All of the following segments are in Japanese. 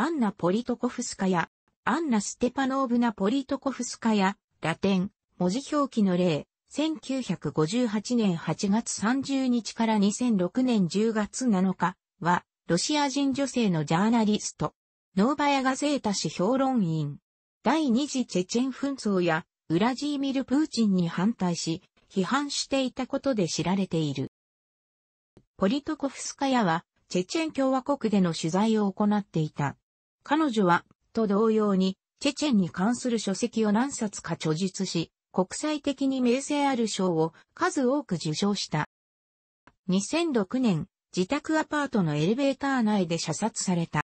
アンナ・ポリトコフスカや、アンナ・ステパノーブナ・ポリトコフスカや、ラテン、文字表記の例、1958年8月30日から2006年10月7日は、ロシア人女性のジャーナリスト、ノーバヤ・ガゼータ氏評論員、第二次チェチェン紛争や、ウラジーミル・プーチンに反対し、批判していたことで知られている。ポリトコフスカヤは、チェチェン共和国での取材を行っていた。彼女は、と同様に、チェチェンに関する書籍を何冊か著述し、国際的に名声ある賞を数多く受賞した。2006年、自宅アパートのエレベーター内で射殺された。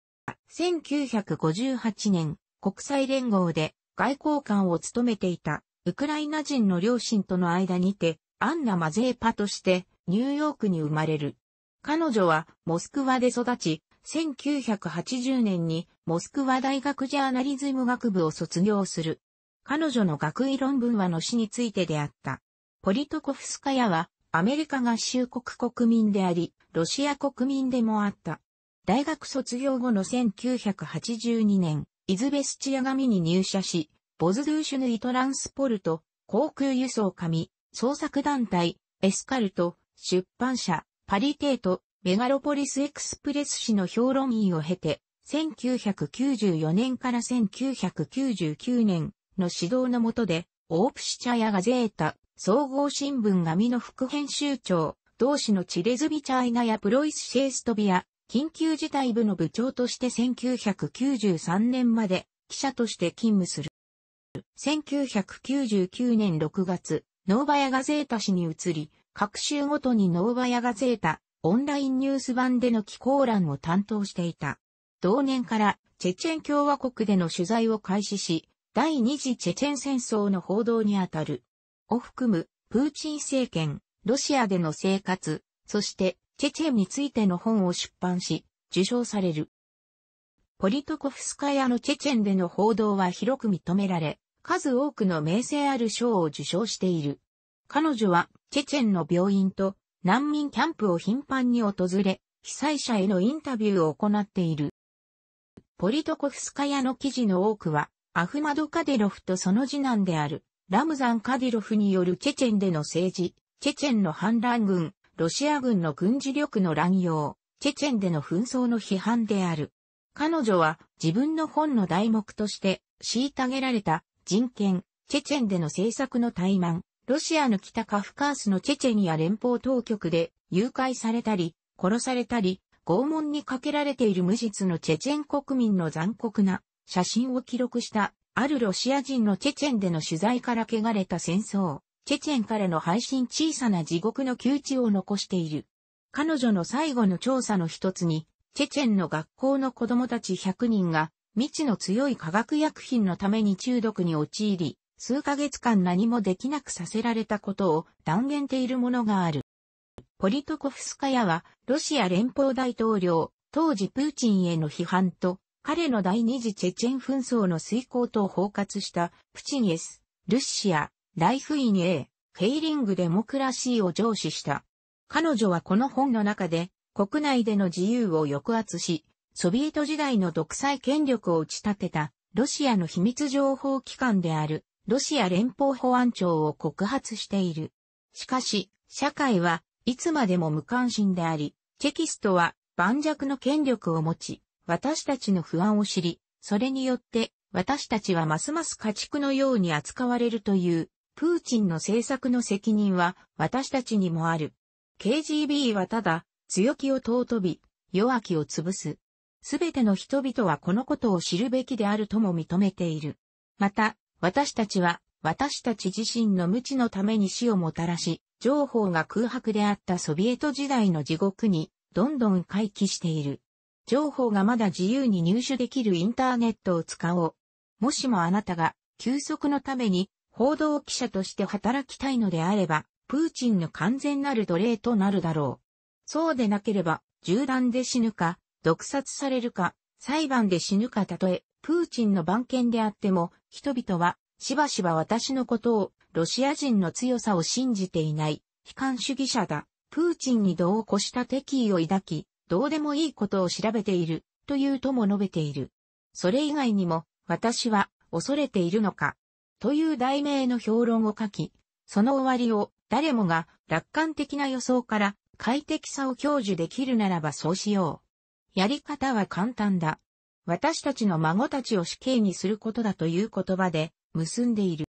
1958年、国際連合で外交官を務めていたウクライナ人の両親との間にて、アンナ・マゼーパとしてニューヨークに生まれる。彼女はモスクワで育ち、1980年にモスクワ大学ジャーナリズム学部を卒業する。彼女の学位論文はの死についてであった。ポリトコフスカヤはアメリカ合衆国国民であり、ロシア国民でもあった。大学卒業後の1982年、イズベスチア紙に入社し、ボズドゥーシュヌイトランスポルト、航空輸送紙、創作団体、エスカルト、出版社、パリテート、メガロポリスエクスプレス誌の評論員を経て、1994年から1999年の指導の下で、オープシチャヤガゼータ、総合新聞紙の副編集長、同氏のチレズビチャイナやプロイスシェーストビア、緊急事態部の部長として1993年まで記者として勤務する。1999年6月、ノーバヤガゼータ氏に移り、各週ごとにノーバヤガゼータ、オンラインニュース版での寄稿欄を担当していた。同年からチェチェン共和国での取材を開始し、第二次チェチェン戦争の報道にあたる。を含む、プーチン政権、ロシアでの生活、そしてチェチェンについての本を出版し、受賞される。ポリトコフスカヤのチェチェンでの報道は広く認められ、数多くの名声ある賞を受賞している。彼女は、チェチェンの病院と難民キャンプを頻繁に訪れ、被災者へのインタビューを行っている。ポリトコフスカヤの記事の多くは、アフマド・カディロフとその次男である、ラムザン・カディロフによるチェチェンでの政治、チェチェンの反乱軍、ロシア軍の軍事力の乱用、チェチェンでの紛争の批判である。彼女は自分の本の題目として、虐げられた人権、チェチェンでの政策の怠慢、ロシアの北カフカースのチェチェニア連邦当局で誘拐されたり、殺されたり、拷問にかけられている無実のチェチェン国民の残酷な写真を記録したあるロシア人のチェチェンでの取材から汚れた戦争、チェチェンからの配信小さな地獄の窮地を残している。彼女の最後の調査の一つに、チェチェンの学校の子供たち100人が未知の強い化学薬品のために中毒に陥り、数ヶ月間何もできなくさせられたことを断言ているものがある。ポリトコフスカヤは、ロシア連邦大統領、当時プーチンへの批判と、彼の第二次チェチェン紛争の遂行と包括したプチニエス、ルシア、ライフインエー、イリングデモクラシーを上司した。彼女はこの本の中で国内での自由を抑圧し、ソビエト時代の独裁権力を打ち立てたロシアの秘密情報機関であるロシア連邦保安庁を告発している。しかし、社会はいつまでも無関心であり、チェキストは盤石の権力を持ち、私たちの不安を知り、それによって私たちはますます家畜のように扱われるという、プーチンの政策の責任は私たちにもある。KGB はただ、強気を尊び、弱気を潰す。すべての人々はこのことを知るべきであるとも認めている。また、私たちは、私たち自身の無知のために死をもたらし、情報が空白であったソビエト時代の地獄に、どんどん回帰している。情報がまだ自由に入手できるインターネットを使おう。もしもあなたが、休息のために、報道記者として働きたいのであれば、プーチンの完全なる奴隷となるだろう。そうでなければ、銃弾で死ぬか、毒殺されるか、裁判で死ぬかたとえ、プーチンの番犬であっても、人々は、しばしば私のことを、ロシア人の強さを信じていない、悲観主義者だ。プーチンに度を越した敵意を抱き、どうでもいいことを調べている、というとも述べている。それ以外にも、私は、恐れているのか、という題名の評論を書き、その終わりを、誰もが、楽観的な予想から、快適さを享受できるならばそうしよう。やり方は簡単だ。私たちの孫たちを死刑にすることだという言葉で結んでいる。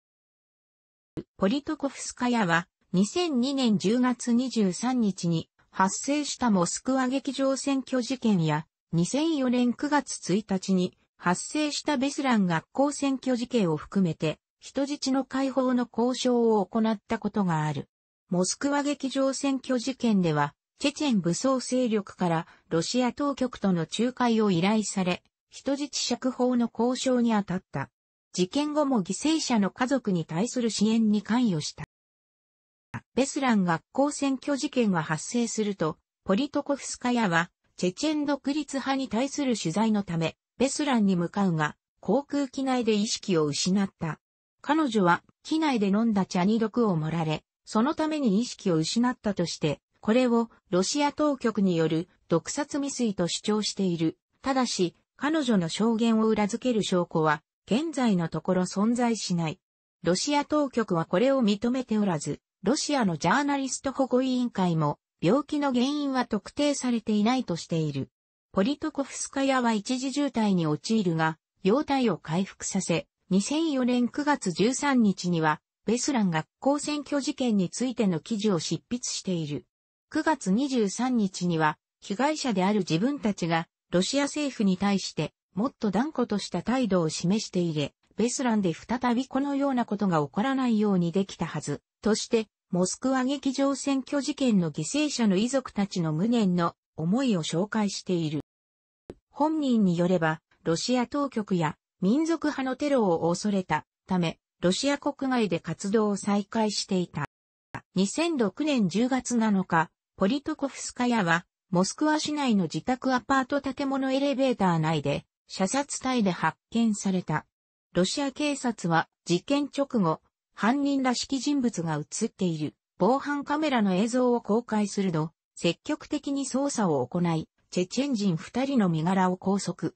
ポリトコフスカヤは2002年10月23日に発生したモスクワ劇場選挙事件や2004年9月1日に発生したベスラン学校選挙事件を含めて人質の解放の交渉を行ったことがある。モスクワ劇場選挙事件ではチェチェン武装勢力からロシア当局との仲介を依頼され、人質釈放の交渉に当たった。事件後も犠牲者の家族に対する支援に関与した。ベスラン学校選挙事件が発生すると、ポリトコフスカヤは、チェチェン独立派に対する取材のため、ベスランに向かうが、航空機内で意識を失った。彼女は、機内で飲んだ茶に毒を盛られ、そのために意識を失ったとして、これをロシア当局による毒殺未遂と主張している。ただし、彼女の証言を裏付ける証拠は、現在のところ存在しない。ロシア当局はこれを認めておらず、ロシアのジャーナリスト保護委員会も、病気の原因は特定されていないとしている。ポリトコフスカヤは一時渋滞に陥るが、容体を回復させ、2004年9月13日には、ベスラン学校選挙事件についての記事を執筆している。9月23日には、被害者である自分たちがロシア政府に対して、もっと断固とした態度を示していれ、ベスランで再びこのようなことが起こらないようにできたはず、として、モスクワ劇場選挙事件の犠牲者の遺族たちの無念の思いを紹介している。本人によれば、ロシア当局や民族派のテロを恐れたため、ロシア国外で活動を再開していた。2006年10月7日、ポリトコフスカヤはモスクワ市内の自宅アパート建物エレベーター内で、射殺体で発見された。ロシア警察は事件直後、犯人らしき人物が映っている防犯カメラの映像を公開するの、積極的に捜査を行い、チェチェン人2人の身柄を拘束。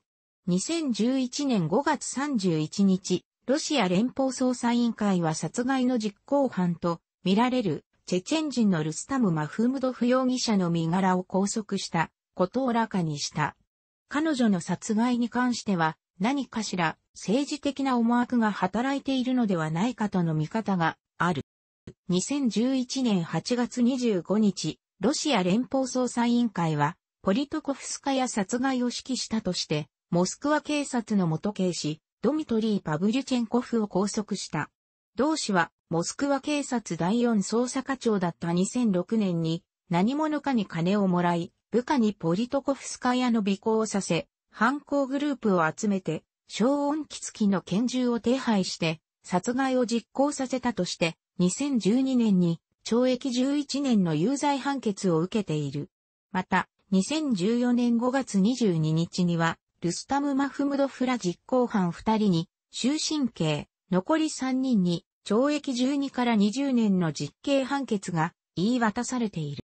2011年5月31日、ロシア連邦捜査委員会は殺害の実行犯と見られるチェチェン人のルスタム・マフームドフ容疑者の身柄を拘束したことをらかにした。彼女の殺害に関しては何かしら政治的な思惑が働いているのではないかとの見方がある。2011年8月25日、ロシア連邦捜査委員会は、ポリトコフスカヤ殺害を指揮したとして、モスクワ警察の元警視、ドミトリー・パブリュチェンコフを拘束した。同氏は、モスクワ警察第四捜査課長だった2006年に何者かに金をもらい、部下にポリトコフスカヤの尾行をさせ、犯行グループを集めて、消音機付きの拳銃を手配して、殺害を実行させたとして、2012年に懲役11年の有罪判決を受けている。また、2014年5月22日には、ルスタム・マフムドフラ実行犯2人に、終身刑、残り3人に懲役12から20年の実刑判決が言い渡されている。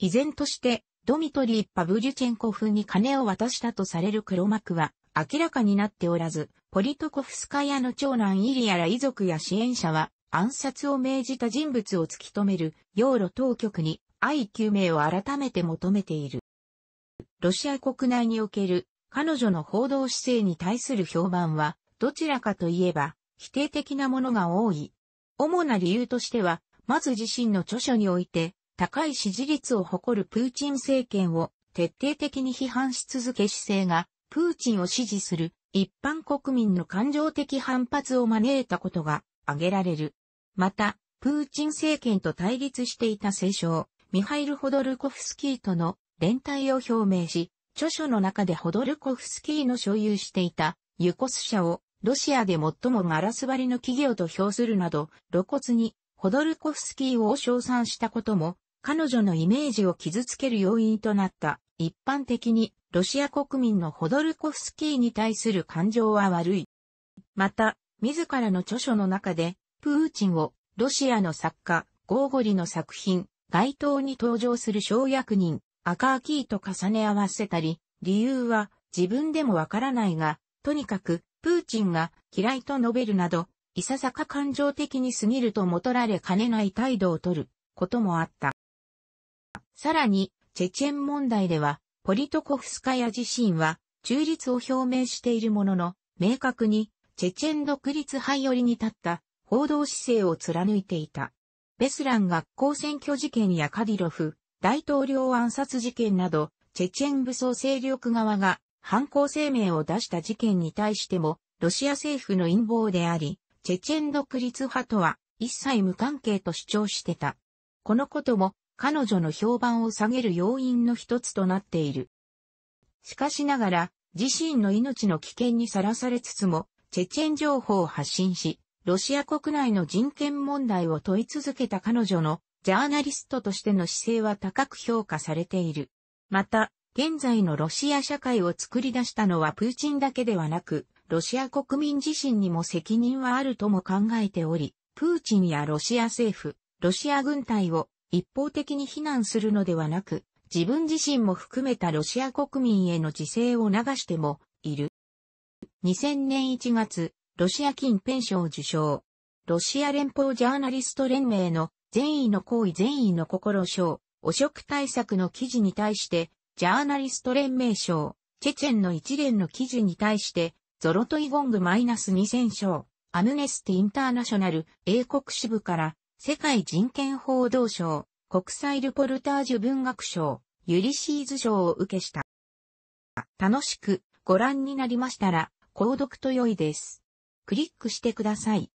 依然として、ドミトリー・パブリュチェンコフに金を渡したとされる黒幕は明らかになっておらず、ポリトコフスカヤの長男イリアら遺族や支援者は暗殺を命じた人物を突き止める養路当局に愛救命を改めて求めている。ロシア国内における彼女の報道姿勢に対する評判はどちらかといえば否定的なものが多い。主な理由としては、まず自身の著書において、高い支持率を誇るプーチン政権を徹底的に批判し続け姿勢が、プーチンを支持する一般国民の感情的反発を招いたことが挙げられる。また、プーチン政権と対立していた聖書ミハイル・ホドルコフスキーとの連帯を表明し、著書の中でホドルコフスキーの所有していたユコス社をロシアで最もガラス張りの企業と評するなど、露骨にホドルコフスキーを称賛したことも、彼女のイメージを傷つける要因となった。一般的に、ロシア国民のホドルコフスキーに対する感情は悪い。また、自らの著書の中で、プーチンを、ロシアの作家、ゴーゴリの作品、街頭に登場する小役人、アカーキーと重ね合わせたり、理由は自分でもわからないが、とにかくプーチンが嫌いと述べるなど、いささか感情的に過ぎるともとられかねない態度をとることもあった。さらに、チェチェン問題では、ポリトコフスカヤ自身は中立を表明しているものの、明確にチェチェン独立派寄りに立った報道姿勢を貫いていた。ベスラン学校選挙事件やカディロフ、大統領暗殺事件など、チェチェン武装勢力側が犯行声明を出した事件に対しても、ロシア政府の陰謀であり、チェチェン独立派とは一切無関係と主張してた。このことも彼女の評判を下げる要因の一つとなっている。しかしながら、自身の命の危険にさらされつつも、チェチェン情報を発信し、ロシア国内の人権問題を問い続けた彼女のジャーナリストとしての姿勢は高く評価されている。また、現在のロシア社会を作り出したのはプーチンだけではなく、ロシア国民自身にも責任はあるとも考えており、プーチンやロシア政府、ロシア軍隊を一方的に非難するのではなく、自分自身も含めたロシア国民への自制を流してもいる。2000年1月、ロシア金ペン賞受賞。ロシア連邦ジャーナリスト連盟の善意の行為善意の心賞、汚職対策の記事に対してジャーナリスト連盟賞、チェチェンの一連の記事に対して、ゾロトイゴングマイナス2000賞、アムネスティ・インターナショナル、英国支部から、世界人権報道賞、国際ルポルタージュ文学賞、ユリシーズ賞を受けした。楽しくご覧になりましたら、購読と良いです。クリックしてください。